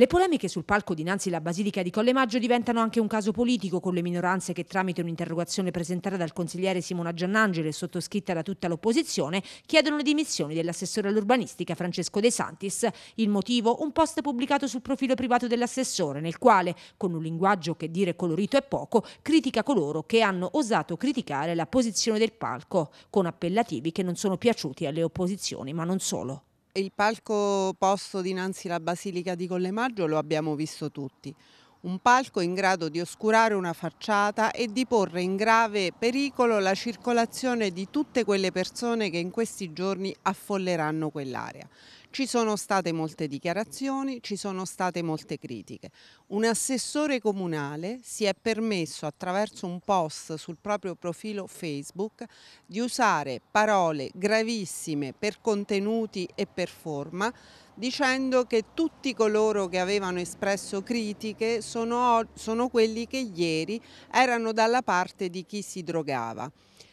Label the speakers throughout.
Speaker 1: Le polemiche sul palco dinanzi alla Basilica di Collemaggio diventano anche un caso politico, con le minoranze che tramite un'interrogazione presentata dal consigliere Simona Giannangelo e sottoscritta da tutta l'opposizione chiedono le dimissioni dell'assessore all'urbanistica Francesco De Santis. Il motivo? Un post pubblicato sul profilo privato dell'assessore, nel quale, con un linguaggio che dire colorito è poco, critica coloro che hanno osato criticare la posizione del palco, con appellativi che non sono piaciuti alle opposizioni, ma non solo.
Speaker 2: Il palco posto dinanzi alla Basilica di Collemaggio lo abbiamo visto tutti. Un palco in grado di oscurare una facciata e di porre in grave pericolo la circolazione di tutte quelle persone che in questi giorni affolleranno quell'area. Ci sono state molte dichiarazioni, ci sono state molte critiche. Un assessore comunale si è permesso attraverso un post sul proprio profilo Facebook di usare parole gravissime per contenuti e per forma dicendo che tutti coloro che avevano espresso critiche sono, sono quelli che ieri erano dalla parte di chi si drogava.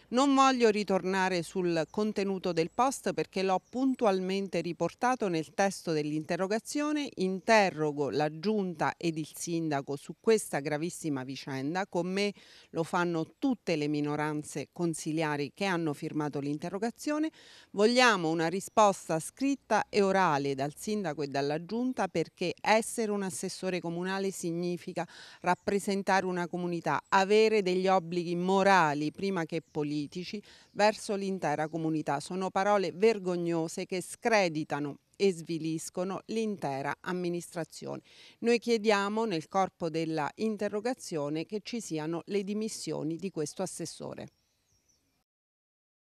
Speaker 2: Non voglio ritornare sul contenuto del post perché l'ho puntualmente riportato nel testo dell'interrogazione, interrogo la giunta ed il sindaco su questa gravissima vicenda, con me lo fanno tutte le minoranze consiliari che hanno firmato l'interrogazione, vogliamo una risposta scritta e orale dal sindaco e dalla giunta perché essere un assessore comunale significa rappresentare una comunità, avere degli obblighi morali prima che politici politici verso l'intera comunità. Sono parole vergognose che screditano e sviliscono l'intera amministrazione. Noi chiediamo nel corpo della interrogazione che ci siano le dimissioni di questo assessore.